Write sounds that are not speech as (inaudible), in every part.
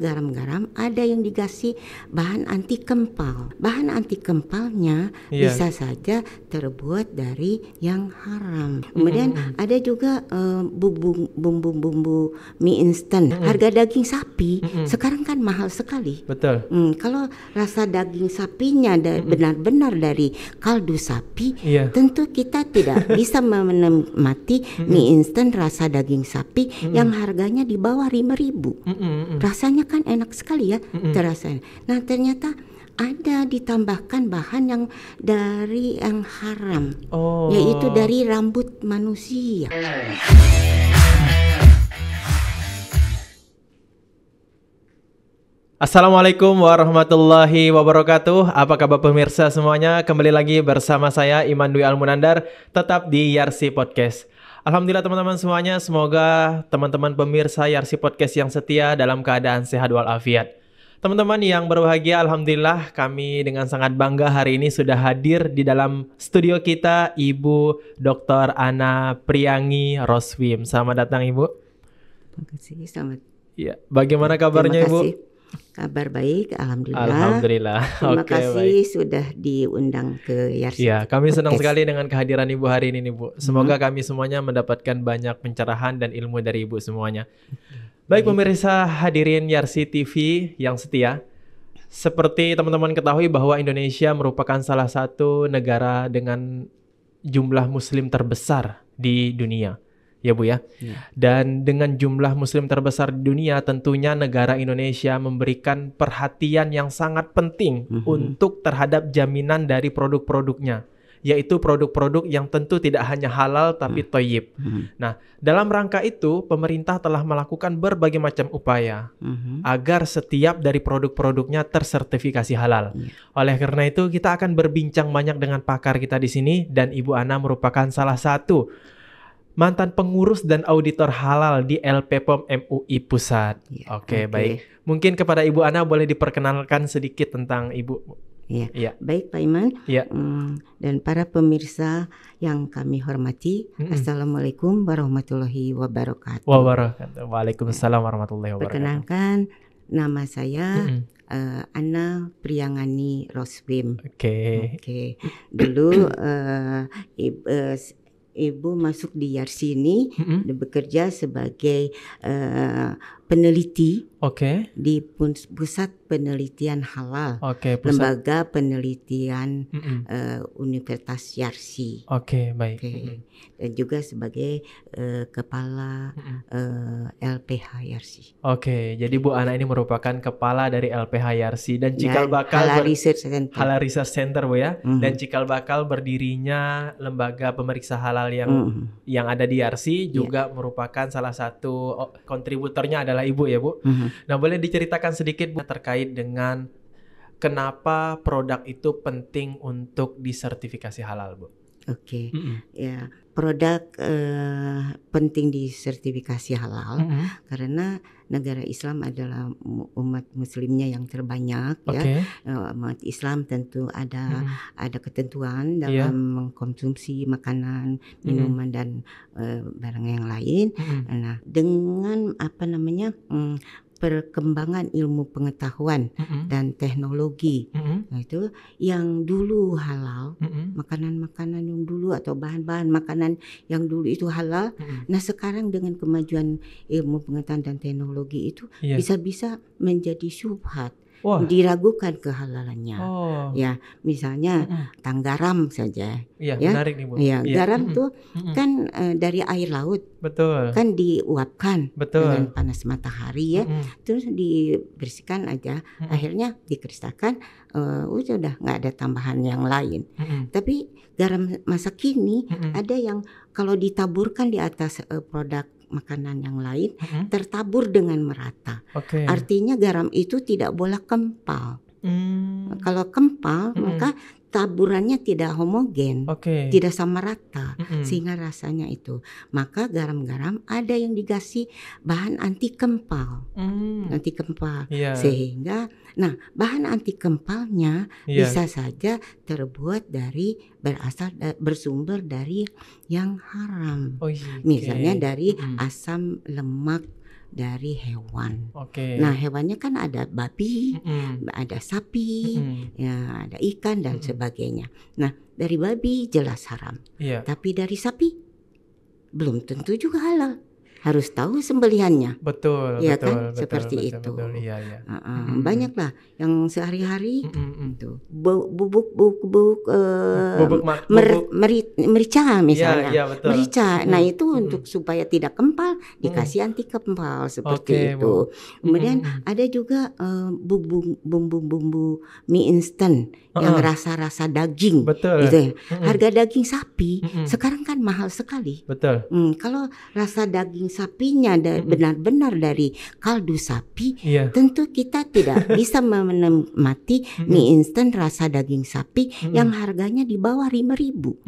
garam-garam, ada yang dikasih bahan anti kempal. Bahan anti kempalnya yeah. bisa saja terbuat dari yang haram. Kemudian mm. ada juga eh, bumbu bumbu-bumbu mie instan. Mm. Harga daging sapi mm. sekarang kan mahal sekali. Betul. Mm, kalau rasa daging sapinya da benar-benar dari kaldu sapi, yeah. tentu kita tidak (laughs) bisa menikmati mie instan rasa daging sapi yang harganya di bawah 5000 ribu. Rasanya kan enak sekali ya mm -hmm. terasa. Nah ternyata ada ditambahkan bahan yang dari yang haram, oh. yaitu dari rambut manusia. Assalamualaikum warahmatullahi wabarakatuh. Apa kabar pemirsa semuanya? Kembali lagi bersama saya Iman Dwi Almunandar tetap di Yarsi Podcast. Alhamdulillah teman-teman semuanya, semoga teman-teman pemirsa Yarsi Podcast yang setia dalam keadaan sehat walafiat. Teman-teman yang berbahagia, Alhamdulillah kami dengan sangat bangga hari ini sudah hadir di dalam studio kita Ibu Dr. Ana Priangi Roswim. Selamat datang Ibu. Terima kasih, selamat. Ya, bagaimana kabarnya Ibu? Kabar baik, alhamdulillah. Alhamdulillah. Terima (laughs) okay, kasih baik. sudah diundang ke Yarsi. Ya, kami senang sekali dengan kehadiran Ibu hari ini, Ibu. Mhm. Semoga hmm. kami semuanya mendapatkan banyak pencerahan dan ilmu dari Ibu semuanya. Baik, baik. pemirsa hadirin Yarsi TV yang setia. Seperti teman-teman ketahui bahwa Indonesia merupakan salah satu negara dengan jumlah muslim terbesar di dunia ya Bu ya. Hmm. Dan dengan jumlah muslim terbesar di dunia, tentunya negara Indonesia memberikan perhatian yang sangat penting -hmm. untuk terhadap jaminan dari produk-produknya, yaitu produk-produk yang tentu tidak hanya halal tapi hmm. toyib. -hmm. Nah, dalam rangka itu pemerintah telah melakukan berbagai macam upaya -hmm. agar setiap dari produk-produknya tersertifikasi halal. Hmm. Oleh karena itu, kita akan berbincang banyak dengan pakar kita di sini dan Ibu Ana merupakan salah satu mantan pengurus dan auditor halal di LPPOM MUI Pusat. Ya, Oke, okay, okay. baik. Mungkin kepada Ibu Ana boleh diperkenalkan sedikit tentang Ibu. Iya. Ya. Baik Pak Iman. Iya. Hmm, dan para pemirsa yang kami hormati, mm hmm Assalamualaikum warahmatullahi wabarakatuh. Wabarakatuh. Waalaikumsalam warahmatullahi wabarakatuh. Perkenalkan nama saya mm uh, Ana Priyangani Roswim. Oke. Okay. Oke. Okay. Dulu uh, eh, ibu, uh, eh, ibu masuk di Yarsini mm -hmm. bekerja sebagai uh, peneliti okay. di pusat penelitian halal okay, pusat. lembaga penelitian mm -mm. Uh, Universitas Yarsi oke okay, baik okay. Mm -mm. dan juga sebagai uh, kepala mm -mm. Uh, eh, LPH Yarsi oke okay, jadi Bu Ana ini merupakan kepala dari LPH Yarsi dan cikal bakal halal research center halal research center Bu ya mm -hmm. dan cikal bakal berdirinya lembaga pemeriksa halal yang mm -hmm. yang ada di Yarsi iya. juga yeah. merupakan salah satu kontributornya adalah adalah ibu ya bu. Mm -hmm. Nah boleh diceritakan sedikit bu terkait dengan kenapa produk itu penting untuk disertifikasi halal bu? Oke, okay. Mhm. ya produk uh, penting sertifikasi halal mm -hmm. karena negara Islam adalah umat muslimnya yang terbanyak okay. ya eh, umat Islam tentu ada mm -hmm. ada ketentuan iya. dalam yeah. mengkonsumsi makanan mm-hmm. minuman mm -hmm. dan uh, barang yang lain mm -hmm. nah dengan apa namanya um, perkembangan ilmu pengetahuan mm -hmm. dan teknologi. Mm -hmm. itu yang dulu halal, makanan-makanan mm -hmm. yang dulu atau bahan-bahan makanan yang dulu itu halal. Mm -hmm. Nah, sekarang dengan kemajuan ilmu pengetahuan dan teknologi itu iya. bisa-bisa yeah. menjadi syubhat. Wah. diragukan kehalalannya. Oh. Ya, misalnya tang tanggaram saja. Iya, ya. menarik nih, Bu. Ya, ya. garam -hmm. tuh -hmm. kan uh, dari air laut. Betul. Kan diuapkan Betul. dengan panas matahari ya. -hmm. Terus dibersihkan aja. -hmm. Akhirnya dikristalkan uh, eh, oh, udah nggak ada tambahan yang lain. -hmm. Tapi garam masa kini -hmm. ada yang kalau ditaburkan di atas uh, produk makanan yang lain hmm. tertabur dengan merata. Okay. Artinya garam itu tidak boleh kempal. Mm. Kalau kempal hmm. maka taburannya tidak homogen, okay. tidak sama rata, mm-hmm. sehingga rasanya itu. Maka garam-garam ada yang dikasih bahan anti kempal, mm. anti kempal, yeah. sehingga nah bahan anti kempalnya yeah. bisa saja terbuat dari berasal da, bersumber dari yang haram, oh, iya, okay. misalnya dari mm. asam lemak dari hewan. Oke. Okay. Nah, hewannya kan ada babi, mm-hmm. ada sapi, mm-hmm. ya, ada ikan dan mm-hmm. sebagainya. Nah, dari babi jelas haram. Yeah. Tapi dari sapi belum tentu juga halal harus tahu sembelihannya. Betul, ya betul, kan? Betul, Seperti betul, itu. Betul, iya, iya. Uh, uh, mm -hmm. Banyaklah yang sehari-hari itu bubuk bubuk uh, bubuk, eh, bubuk. Mer, meri, merica misalnya. Yeah, yeah, betul. Merica. Mm -hmm. Nah, itu untuk supaya tidak kempal dikasih anti kempal seperti okay, itu. Bu. Kemudian ada juga eh, bumbu bumbu-bumbu mie instan uh -uh. yang rasa-rasa daging betul. gitu ya. Harga daging sapi sekarang kan mahal sekali. Betul. Hmm, kalau rasa daging sapinya benar-benar dari kaldu sapi, yeah. tentu kita tidak (laughs) bisa menikmati mie instan rasa daging sapi yang harganya di bawah lima ribu.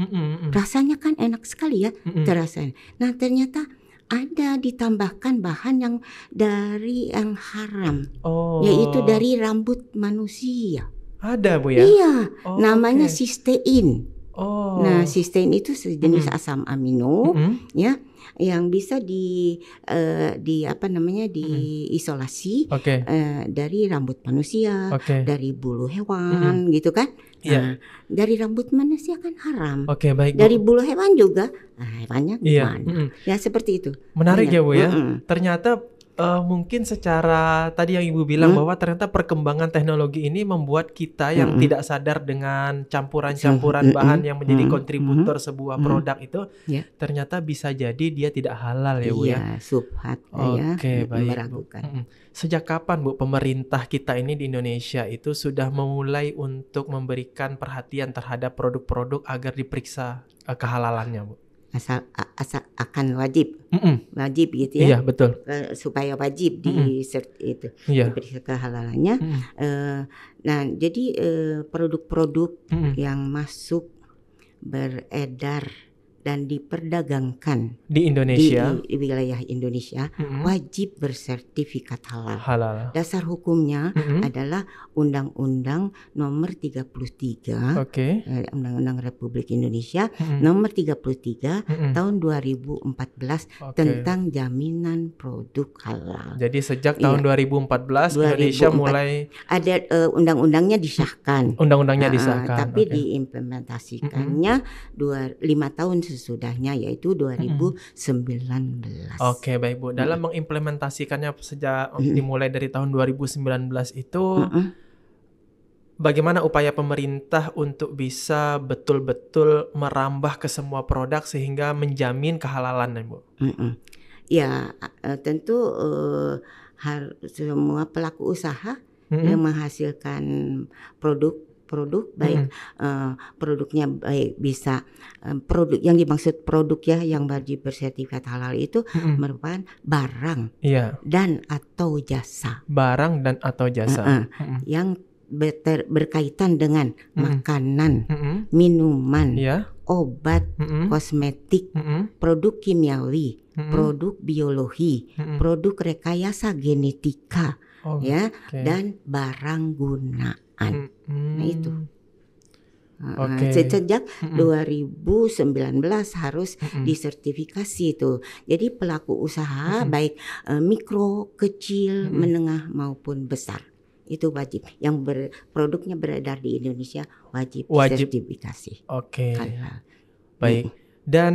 Rasanya kan enak sekali ya mm terasa. Nah ternyata ada ditambahkan bahan yang dari yang haram, oh. yaitu dari rambut manusia. Ada bu ya? Iya, oh, namanya okay. sistein. Oh. Nah, sistein itu sejenis mm -hmm. asam amino, mm -hmm. ya yang bisa di uh, di apa namanya di hmm. okay. uh, dari rambut manusia, okay. dari bulu hewan hmm. gitu kan. Iya. Nah, dari rambut manusia kan haram. Oke, okay, baik. Dari bulu hewan juga, nah, hewannya iya. mana? Mm -hmm. Ya seperti itu. Menarik Banyak. ya, Bu ya. Mm -hmm. Ternyata uh, mungkin secara tadi yang ibu bilang hmm? bahwa ternyata perkembangan teknologi ini membuat kita yang hmm. hmm. tidak sadar dengan campuran-campuran hmm. hmm bahan hmm. yang menjadi kontributor hmm. sebuah hmm. produk itu ya. ternyata bisa jadi dia tidak halal ya bu ya. Iya, subhat. Ya. Oke okay, ya, baik bu. Sejak kapan bu pemerintah kita ini di Indonesia itu sudah memulai untuk memberikan perhatian terhadap produk-produk agar diperiksa eh, kehalalannya bu? asal, asal akan wajib mm -mm. wajib gitu ya iya, betul eh, supaya wajib mm -mm. di sert, itu iya. diberi kehalalannya mm -mm. Uh, nah jadi eh, produk-produk uh, mm -mm. yang masuk beredar dan diperdagangkan di Indonesia di, wilayah Indonesia mm-hmm. wajib bersertifikat halal. halal. Dasar hukumnya mm-hmm. adalah Undang-Undang Nomor 33 okay. eh, Undang-Undang Republik Indonesia mm-hmm. Nomor 33 mm-hmm. tahun 2014 okay. tentang jaminan produk halal. Jadi sejak iya. tahun iya. 2014, 2014 Indonesia mulai ada uh, undang-undangnya disahkan. Undang-undangnya nah, disahkan. Tapi okay. diimplementasikannya mm-hmm. dua, lima tahun sesudahnya yaitu 2019. Oke, okay, baik Bu. Dalam hmm. mengimplementasikannya sejak hmm. dimulai dari tahun 2019 itu hmm. bagaimana upaya pemerintah untuk bisa betul-betul merambah ke semua produk sehingga menjamin kehalalan, Bu? Hmm. Ya, tentu uh, semua pelaku usaha hmm. yang menghasilkan produk produk baik hmm. uh, produknya baik bisa um, produk yang dimaksud produk ya yang wajib bersertifikat halal itu hmm. merupakan barang yeah. dan atau jasa barang dan atau jasa uh -uh. Hmm. yang ber berkaitan dengan hmm. makanan hmm. minuman yeah. obat hmm. kosmetik hmm. produk kimiawi hmm. produk biologi hmm. produk rekayasa genetika oh, ya dan barang guna perusahaan. Hmm. Nah itu. Okay. Sejak 2019 harus mm disertifikasi itu. Jadi pelaku usaha mm baik uh, mikro, kecil, mm menengah maupun besar itu wajib. Yang ber, produknya beredar di Indonesia wajib, wajib. sertifikasi. Oke. Okay. Baik. Dan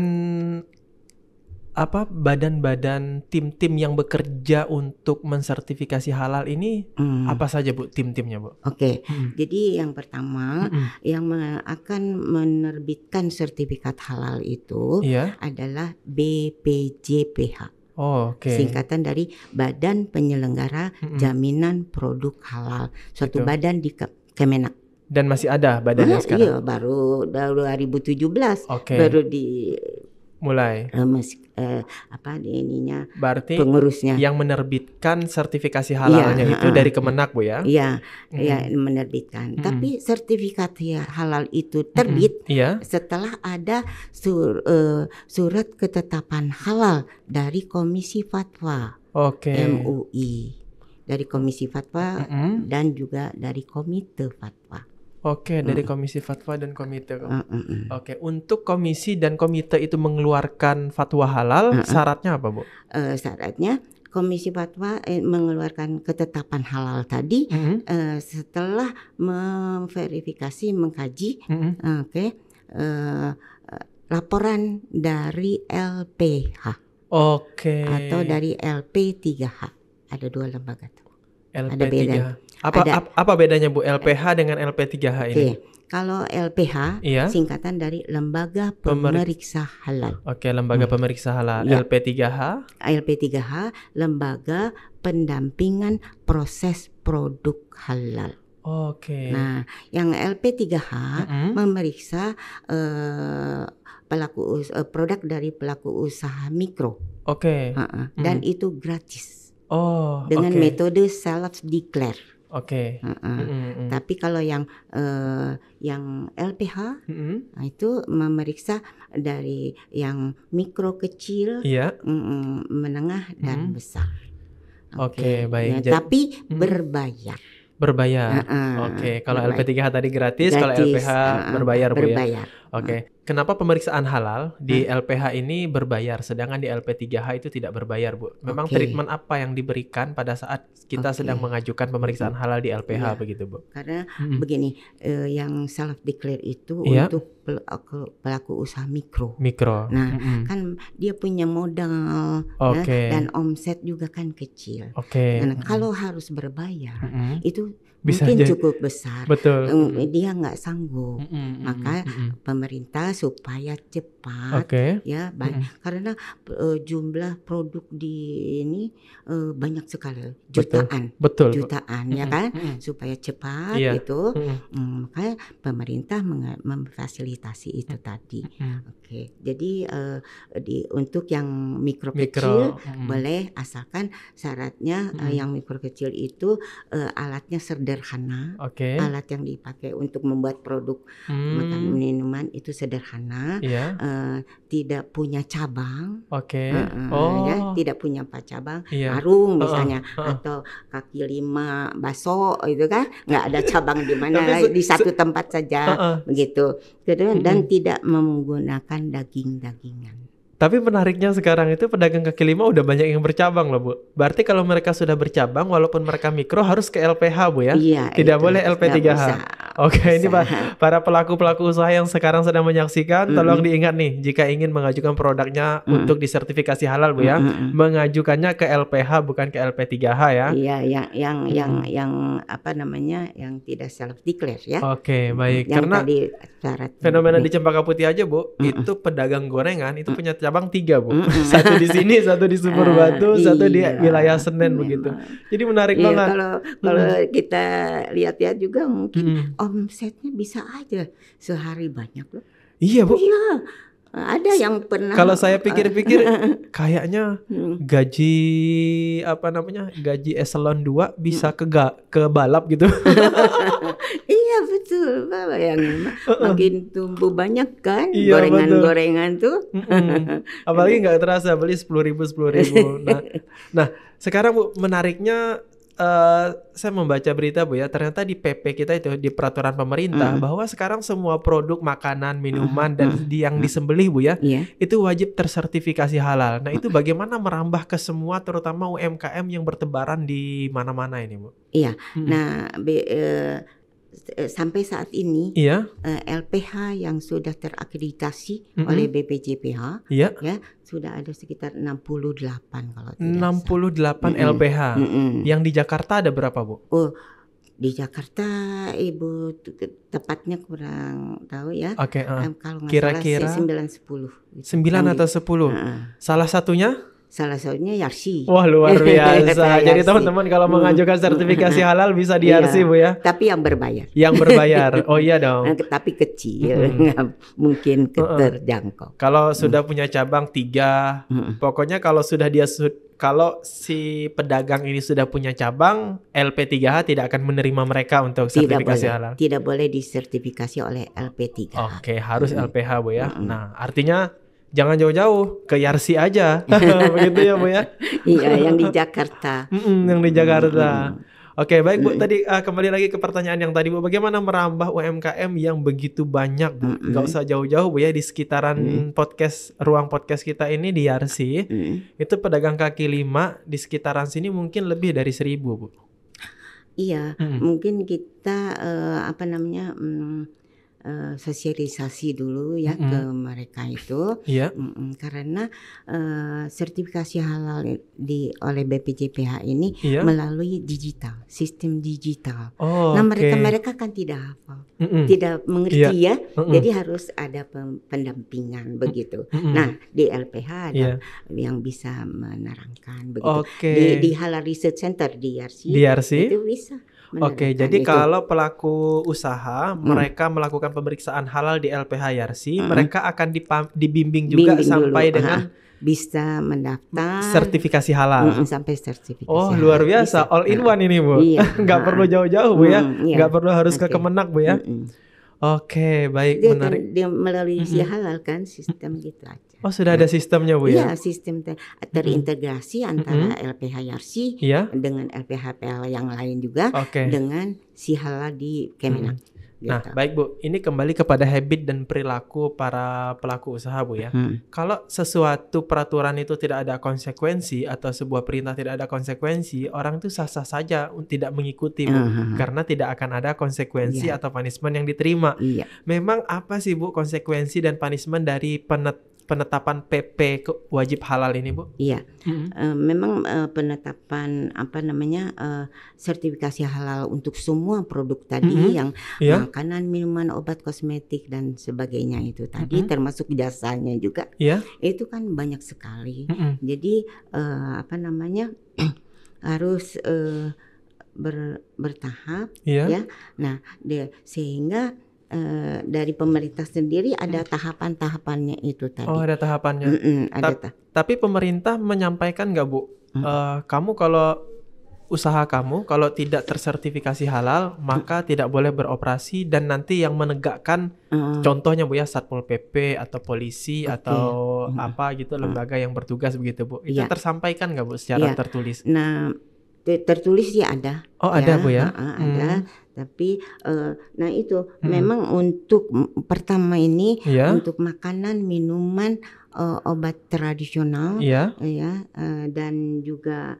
apa badan-badan tim-tim yang bekerja untuk mensertifikasi halal ini hmm. apa saja Bu tim-timnya Bu? Oke. Okay. Hmm. Jadi yang pertama hmm. yang me akan menerbitkan sertifikat halal itu yeah. adalah BPJPH. Oh, okay. singkatan dari Badan Penyelenggara mm -hmm. Jaminan Produk Halal, suatu badan di Kemenak dan masih ada badannya ah, sekarang. Iya, baru 2017 okay. baru di mulai uh, eh, mas, uh, eh, apa di ininya berarti pengurusnya yang menerbitkan sertifikasi halalnya ya, itu uh, dari Kemenak bu ya iya iya ya menerbitkan hmm. tapi sertifikat ya halal itu terbit hmm. Iya. yeah. setelah ada sur, uh, surat ketetapan halal dari Komisi Fatwa okay. MUI dari Komisi Fatwa -hmm. dan juga dari Komite Fatwa Oke, okay, dari komisi fatwa dan komite. Mm -mm. Oke, okay. untuk komisi dan komite itu mengeluarkan fatwa halal, mm -mm. syaratnya apa, Bu? Uh, syaratnya komisi fatwa eh, mengeluarkan ketetapan halal tadi mm -hmm. uh, setelah memverifikasi, mengkaji, mm -hmm. oke, okay, uh, eh, laporan dari LPH. Oke. Okay. Atau dari LP3H. Ada dua lembaga. Tuh. LP3. Ada beda. Apa, ada, apa bedanya Bu LPH dengan LP3H ini? Okay. Kalau LPH iya. singkatan dari Lembaga Pemeriksa Halal. Oke, Lembaga hmm. Pemeriksa Halal. Ya. LP3H. LP3H Lembaga Pendampingan Proses Produk Halal. Oke. Nah, yang LP3H mm -hmm. memeriksa uh, pelaku uh, produk dari pelaku usaha mikro. Oke. Uh -uh. Dan mm -hmm. itu gratis. Oh, dengan okay. metode self declare. Oke. Okay. Uh -uh. mm -hmm. Tapi kalau yang uh, yang LPH mm -hmm. Nah itu memeriksa dari yang mikro kecil, yeah. mm, menengah dan mm -hmm. besar. Oke, okay. Ya, okay, baik. Ya, Jadi, tapi mm -hmm. berbayar berbayar. Uh -uh. Oke, okay. kalau LP3H tadi gratis, gratis. kalau LPH uh -uh. berbayar, berbayar. Bu ya. Oke. Okay. Hmm. Kenapa pemeriksaan halal di hmm. LPH ini berbayar sedangkan di LP3H itu tidak berbayar, Bu? Memang okay. treatment apa yang diberikan pada saat kita okay. sedang mengajukan pemeriksaan hmm. halal di LPH ya. begitu, Bu? Karena hmm. begini, uh, yang self declare itu ya. untuk pelaku, eh, pelaku usaha mikro. Mikro. Nah, hmm. kan dia punya modal okay. ya, dan omset juga kan kecil. Oke. Okay. Nah, hmm. kalau harus berbayar, hmm. itu bisa mungkin jadi, cukup besar. Betul. Dia nggak sanggup. Mm -mm, Maka mm -mm. pemerintah supaya cepat okay. ya mm karena uh, jumlah produk di ini uh, banyak sekali jutaan. Betul. Jutaan mm ya kan mm -mm. supaya cepat yeah. gitu. Mm -mm. maka pemerintah memfasilitasi itu tadi. Mm Oke. Okay. Jadi uh, di untuk yang mikro, mikro kecil mm boleh asalkan syaratnya -mm. Uh, yang mikro kecil itu uh, alatnya serdang sederhana. Okay. Alat yang dipakai untuk membuat produk hmm. makanan minuman itu sederhana. Yeah. Iya. Uh, tidak punya cabang. Oke. Okay. Uh, uh, oh. Ya, tidak punya apa cabang. Yeah. Warung misalnya uh, uh. atau kaki lima baso itu kan nggak ada iya. cabang di mana di satu tempat saja uh, uh. Gitu dan -hmm. tidak menggunakan daging-dagingan. Tapi menariknya sekarang itu pedagang kaki lima udah banyak yang bercabang loh Bu. Berarti kalau mereka sudah bercabang walaupun mereka mikro harus ke LPH Bu ya? Iya. Tidak boleh LP3H. Oke okay, ini para pelaku-pelaku usaha yang sekarang sedang menyaksikan mm -hmm. tolong diingat nih jika ingin mengajukan produknya mm -hmm. untuk disertifikasi halal Bu ya. Mm -hmm. Mengajukannya ke LPH bukan ke LP3H ya. Iya yang yang -hmm. yang yang apa namanya yang tidak self declare ya. Oke okay, baik. Yang Karena tadi, syarat fenomena ini. di Cempaka Putih aja Bu mm -hmm. itu pedagang gorengan itu mm -hmm. punya cabang tiga bu, mm -hmm. (laughs) satu di sini, satu di Sumber ah, Batu, uh, satu iya, di wilayah Senen iya. begitu. Jadi menarik iya, banget. Kalau kalau kita lihat-lihat juga mungkin hmm. omsetnya bisa aja sehari banyak loh. Iya bu. Iya, ada yang pernah. Kalau saya (laughs) pikir-pikir (laughs) kayaknya hmm. gaji apa namanya? gaji eselon 2 bisa hmm. ke ga, ke balap gitu. (laughs) iya betul. yang makin tumbuh banyak kan iya, gorengan-gorengan iya, tuh. Apalagi nggak terasa beli sepuluh sepuluh sepuluh Nah, nah, sekarang Bu menariknya uh, saya membaca berita Bu ya, ternyata di PP kita itu di peraturan pemerintah mm. bahwa sekarang semua produk makanan, ah, minuman mm. dan mm. yang mm. disembelih Bu ya, yeah. itu wajib tersertifikasi halal. Nah, itu bagaimana merambah ke semua terutama UMKM yang bertebaran di mana-mana ini Bu? Iya. Mm. Nah, be, uh, Eh, sampai saat ini iya. uh, eh, LPH yang sudah terakreditasi mm -hmm. oleh BPJPH iya. ya sudah ada sekitar 68 kalau tidak 68 salah. LPH. Mm -hmm. Yang di Jakarta ada berapa, Bu? Oh, di Jakarta Ibu tepatnya kurang tahu ya. Oke, okay, uh. Eh. kalau kira-kira salah 9 10. Gitu. 9 atau 10. Uh -uh. Salah satunya Salah satunya Yarsi. Wah luar (laughs) biasa. Jadi teman-teman kalau hmm. mengajukan sertifikasi (laughs) halal bisa di Yarsi bu ya. Iya. Tapi yang berbayar. Yang berbayar. Oh iya dong. Tapi kecil, (laughs) mungkin terjangkau. Kalau mm. sudah punya cabang tiga, pokoknya kalau sudah dia su kalau si pedagang ini sudah punya cabang, LP3H tidak akan menerima mereka untuk sertifikasi tidak boleh, halal. Tidak boleh disertifikasi oleh LP3. Oke, okay, harus LPH Bu ya. -hmm. Nah, artinya jangan jauh-jauh ke Yarsi aja (laughs) begitu ya bu ya iya yang di Jakarta (laughs) Mm-mm, yang di Jakarta mm-hmm. Oke baik Bu, tadi uh, kembali lagi ke pertanyaan yang tadi Bu, bagaimana merambah UMKM yang begitu banyak Bu? Mm-hmm. Gak usah jauh-jauh Bu ya di sekitaran mm-hmm. podcast ruang podcast kita ini di Yarsi, mm-hmm. itu pedagang kaki lima di sekitaran sini mungkin lebih dari seribu Bu. Iya, hmm mungkin kita uh, apa namanya? Um, uh, sosialisasi dulu ya mm -hmm. ke mereka itu yeah. mm -mm, karena uh, sertifikasi halal di oleh BPJPH ini yeah. melalui digital sistem digital. Oh, nah mereka okay. mereka kan tidak hafal, mm -mm. tidak mengerti yeah. ya, mm -mm. jadi harus ada pendampingan begitu. Mm -mm. Nah di LPH ada yeah. yang bisa menerangkan begitu. Okay. Di, di Halal Research Center di RC, di RC? itu bisa Oke, jadi itu. kalau pelaku usaha hmm. mereka melakukan pemeriksaan halal di LPH Yarsi, hmm. mereka akan dibimbing juga Bimbing sampai dulu. dengan bisa mendaftar sertifikasi halal. Hmm, sampai sertifikasi. Oh, halal. luar biasa, bisa. all in one ini, Bu. Iya. (laughs) Nggak perlu jauh-jauh, Bu ya. Iya. Nggak perlu harus okay. ke Kemenak, Bu ya. Mm Oke, okay, baik dia menarik. dia melalui mm -hmm. halal kan sistem gitu. Oh sudah ada sistemnya bu ya? Iya sistem ter terintegrasi hmm. antara hmm. LPH Yarsi yeah. dengan LPH PL yang lain juga okay. dengan hala di Kemenak. Hmm. Gitu. Nah baik bu, ini kembali kepada habit dan perilaku para pelaku usaha bu ya. Hmm. Kalau sesuatu peraturan itu tidak ada konsekuensi atau sebuah perintah tidak ada konsekuensi, orang itu sah-sah saja tidak mengikuti bu, uh ah, -huh. karena tidak akan ada konsekuensi yeah. atau punishment yang diterima. Yeah. Memang apa sih bu konsekuensi dan punishment dari penet penetapan PP wajib halal ini, Bu? Iya. Hmm. Uh, memang uh, penetapan apa namanya uh, sertifikasi halal untuk semua produk tadi hmm. yang yeah. makanan, minuman, obat, kosmetik dan sebagainya itu tadi hmm. termasuk jasanya juga. Iya. Itu kan banyak sekali. Hmm. Jadi uh, apa namanya (clears throat) harus uh, ber, bertahap yeah. ya. Nah, dia sehingga Eh, dari pemerintah sendiri ada hmm. tahapan-tahapannya itu tadi. Oh, ada tahapannya. Mm -mm, ada Ta tapi pemerintah menyampaikan nggak bu, mm. uh, kamu kalau usaha kamu kalau tidak tersertifikasi halal maka mm. tidak boleh beroperasi dan nanti yang menegakkan mm. contohnya Bu ya Satpol PP atau polisi okay. atau mm. apa gitu lembaga yang bertugas begitu Bu. Itu ya. tersampaikan nggak Bu secara ya. tertulis? Nah, tertulis ya ada. Oh ya, ada bu ya. ada. Hmm. Tapi uh, nah itu hmm. memang untuk pertama ini ya. untuk makanan, minuman, uh, obat tradisional, iya. ya, ya uh, dan juga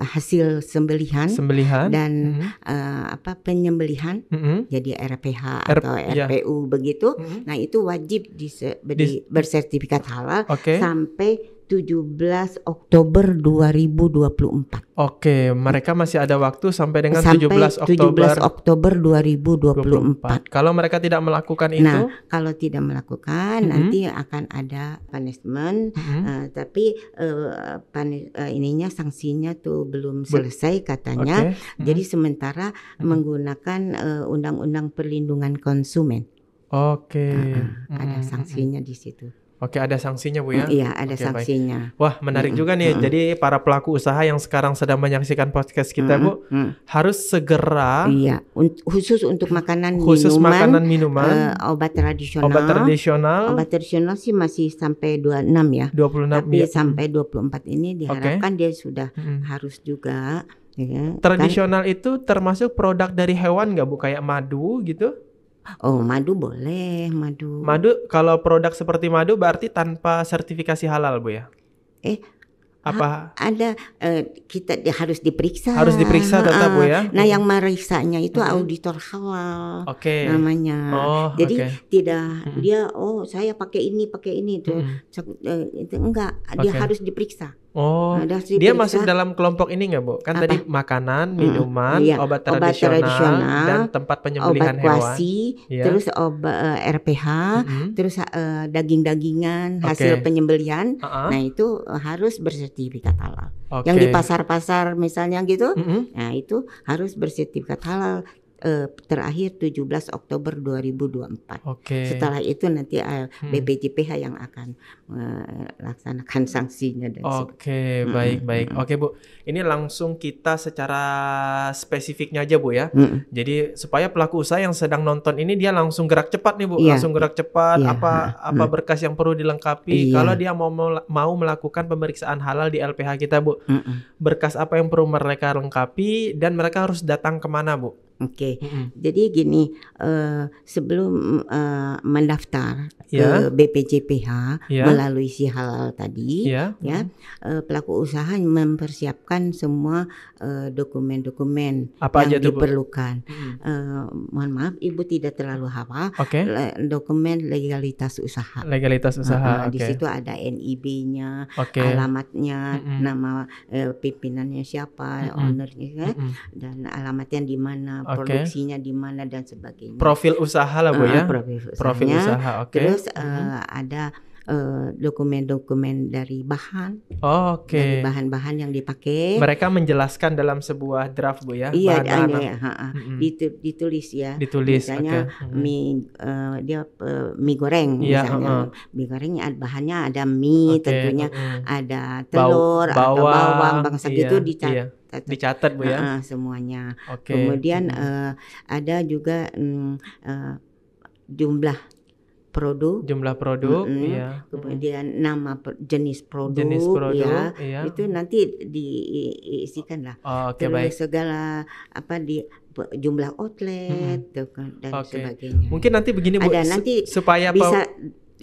hasil sembelihan, sembelihan dan hmm. uh, apa penyembelihan, hmm. jadi RPH R atau RPU ya. begitu. Hmm. Nah itu wajib di, di, di bersertifikat halal okay. sampai 17 Oktober 2024. Oke, mereka masih ada waktu sampai dengan sampai 17 Oktober 17 Oktober 2024. 24. Kalau mereka tidak melakukan itu Nah, kalau tidak melakukan mm -hmm. nanti akan ada punishment mm -hmm. uh, tapi uh, eh, punish, eh, uh, ininya sanksinya tuh belum selesai katanya. Okay. Mm -hmm. Jadi sementara mm -hmm. menggunakan undang-undang uh, perlindungan konsumen. Oke. Okay. Uh -uh, ah. mm -hmm. ada mm-hmm. sanksinya di situ. Oke, ada sanksinya Bu ya? Iya, ada Oke, sanksinya. Baik. Wah, menarik mm juga nih. Mm Jadi para pelaku usaha yang sekarang sedang menyaksikan podcast kita, mm Bu, mm harus segera Iya, khusus untuk makanan khusus minuman. makanan minuman, uh, obat tradisional. Obat tradisional. Obat tradisional sih masih sampai 26 ya. 26 Tapi ya. sampai 24 ini diharapkan okay. dia sudah mm harus juga ya, Tradisional kan? itu termasuk produk dari hewan nggak Bu? Kayak madu gitu? Oh, madu boleh, madu. Madu kalau produk seperti madu berarti tanpa sertifikasi halal, Bu ya? Eh, apa ada uh, kita di, harus diperiksa harus diperiksa tetap bu ya nah yang meriksanya itu -hmm. auditor halal okay. namanya oh, jadi okay. tidak -hmm. dia oh saya pakai ini pakai ini itu -hmm. uh, itu enggak okay. dia harus diperiksa Oh, nah, dia masuk dalam kelompok ini nggak, Bu? Kan Apa? tadi makanan, hmm. minuman, hmm, iya. obat, tradisional, obat tradisional, dan tempat penyembelihan obat kuasi, iya. terus obat uh, eh, RPH, hmm. terus uh, daging-dagingan okay. hasil penyembelian, Uh -huh. Nah, itu harus bersertifikat halal. Okay. Yang di pasar-pasar misalnya gitu, hmm. nah itu harus bersertifikat halal eh, terakhir 17 Oktober 2024. Okay. Setelah itu nanti eh, hmm. BPJPH yang akan melaksanakan eh, uh, hmm. sanksinya dan Oke, okay, hmm. baik baik. Hmm. Oke, okay, Bu. Ini langsung kita secara spesifiknya aja, Bu ya. Hmm. Jadi supaya pelaku usaha yang sedang nonton ini dia langsung gerak cepat nih, Bu. Yeah. Langsung gerak cepat yeah. apa apa berkas yang perlu dilengkapi yeah. kalau dia mau mau melakukan pemeriksaan halal di LPH kita, Bu. Hmm. Berkas apa yang perlu mereka lengkapi dan mereka harus datang kemana, Bu? Oke, okay. mm -hmm. jadi gini, uh, sebelum uh, mendaftar yeah. ke ya. BPJPH yeah. melalui si halal tadi, yeah. ya uh, pelaku usaha mempersiapkan semua dokumen-dokumen Apa yang aja diperlukan. Hmm. Uh, mohon maaf, ibu tidak terlalu hafal. Okay. dokumen legalitas usaha. Legalitas usaha. Uh, okay. Di situ ada NIB-nya, okay. alamatnya, mm -hmm. nama uh, pimpinannya siapa, mm -hmm. ownernya, mm -hmm. dan alamatnya di mana okay. produksinya di mana dan sebagainya. Profil usaha lah Bu uh, ya. Profil, profil usaha. Okay. Terus uh, -hmm. ada dokumen eh, dokumen-dokumen dari bahan. Oh, Oke. Okay. Dari bahan-bahan yang dipakai. Mereka menjelaskan dalam sebuah draft bu ya. Iya, bahan -bahan. iya, ha -ha. Mm-hmm. ditulis ya. Ditulis. Misalnya okay. mie uh, dia uh, mie goreng yeah, misalnya. uh huh Mie goreng ya, bahannya ada mie okay, tentunya, uh ada telur, ada bawang, atau bawang bangsa gitu iya, gitu dicatat. Iya dicatat. bu ya. Uh, semuanya. Okay. Kemudian uh, ada juga um, uh, jumlah produk, jumlah produk, mm -hmm. iya. kemudian mm nama jenis produk, jenis produk, ya, iya. itu nanti diisikan lah. Oh, okay, Terus baik. segala apa di jumlah outlet -hmm. dan okay. sebagainya. Mungkin nanti begini bu, Ada, nanti supaya bisa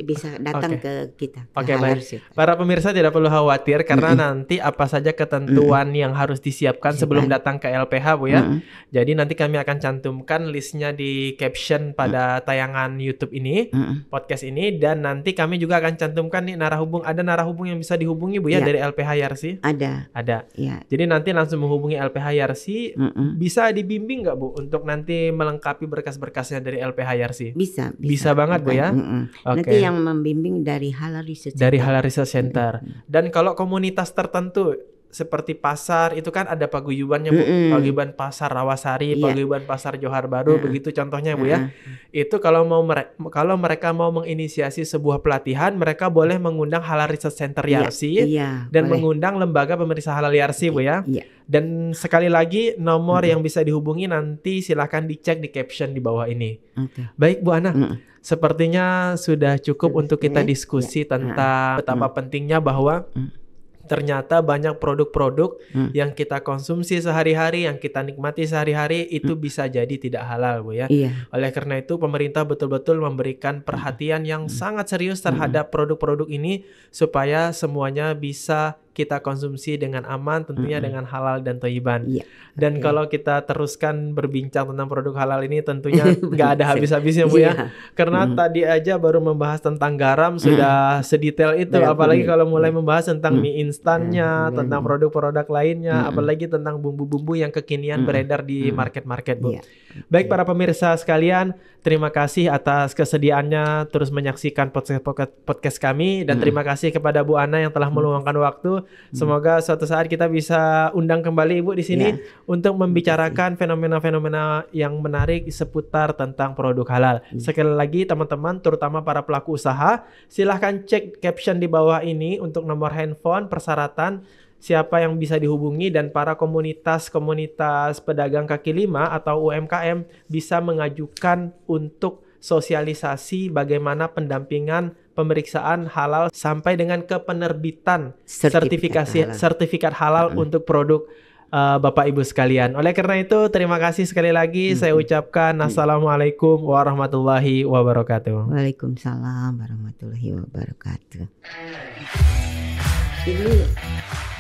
bisa datang okay. ke kita. Oke, okay, baik. Para pemirsa tidak perlu khawatir karena mm -hmm. nanti apa saja ketentuan mm -hmm. yang harus disiapkan sebelum datang ke LPH, Bu ya. Mm -hmm. Jadi nanti kami akan cantumkan listnya di caption pada mm -hmm. tayangan YouTube ini, mm -hmm. podcast ini dan nanti kami juga akan cantumkan nih narahubung ada hubung yang bisa dihubungi Bu ya, ya. dari LPH Yarsi? Ada. Ada. Ya. Jadi nanti langsung menghubungi LPH Yarsi, mm -hmm. bisa dibimbing nggak Bu untuk nanti melengkapi berkas-berkasnya dari LPH Yarsi? Bisa, bisa. Bisa banget Bu ya. Mm -hmm. Oke. Okay yang membimbing dari Halal Research Center. Dari Halal Research Center. Dan kalau komunitas tertentu seperti pasar itu kan ada paguyubannya Bu. Mm-hmm. Paguyuban Pasar Rawasari, yeah. paguyuban Pasar Johar Baru, yeah. begitu contohnya Bu ya. Itu kalau mau mere- kalau mereka mau menginisiasi sebuah pelatihan, mereka boleh mengundang Halal Research Center iya, Yarsi yeah. yeah, dan boleh. mengundang lembaga pemeriksa halal Yarsi Bu ya. Yeah. Dan sekali lagi nomor mm yang bisa dihubungi nanti silahkan dicek di caption di bawah ini. Okay. Baik Bu Ana. Mm-hmm. Sepertinya sudah cukup untuk kita ya. diskusi iya. tentang betapa pentingnya bahwa ternyata banyak produk-produk hmm. yang kita konsumsi sehari-hari, yang kita nikmati sehari-hari itu hmm. bisa jadi tidak halal, Bu ya. Iya. Oleh karena itu pemerintah betul-betul memberikan perhatian yang hmm. sangat serius hmm. terhadap produk-produk ini supaya semuanya bisa kita konsumsi dengan aman tentunya mm -hmm. dengan halal dan toiban. Yeah. Dan kalau kita teruskan berbincang tentang produk halal ini tentunya (laughs) nggak ada habis-habisnya Bu yeah. ya. Iya. Karena mm -hmm. tadi aja baru membahas tentang garam sudah sedetail itu yeah, apalagi iya. kalau mulai membahas tentang mie instannya, tentang produk-produk lainnya, apalagi tentang bumbu-bumbu yang kekinian beredar di market-market Bu. Iya. Baik para pemirsa sekalian, terima kasih atas kesediaannya terus menyaksikan podcast podcast kami dan terima kasih kepada Bu Ana yang telah meluangkan waktu Hmm. Semoga suatu saat kita bisa undang kembali Ibu di sini ya. untuk membicarakan fenomena-fenomena yang menarik seputar tentang produk halal. Hmm. Sekali lagi teman-teman, terutama para pelaku usaha, silahkan cek caption di bawah ini untuk nomor handphone, persyaratan siapa yang bisa dihubungi dan para komunitas-komunitas pedagang kaki lima atau UMKM bisa mengajukan untuk sosialisasi bagaimana pendampingan pemeriksaan halal sampai dengan ke penerbitan sertifikat sertifikasi halal. sertifikat halal hmm. untuk produk uh, Bapak Ibu sekalian. Oleh karena itu, terima kasih sekali lagi hmm. saya ucapkan hmm. assalamualaikum warahmatullahi wabarakatuh. Waalaikumsalam warahmatullahi wabarakatuh. Ini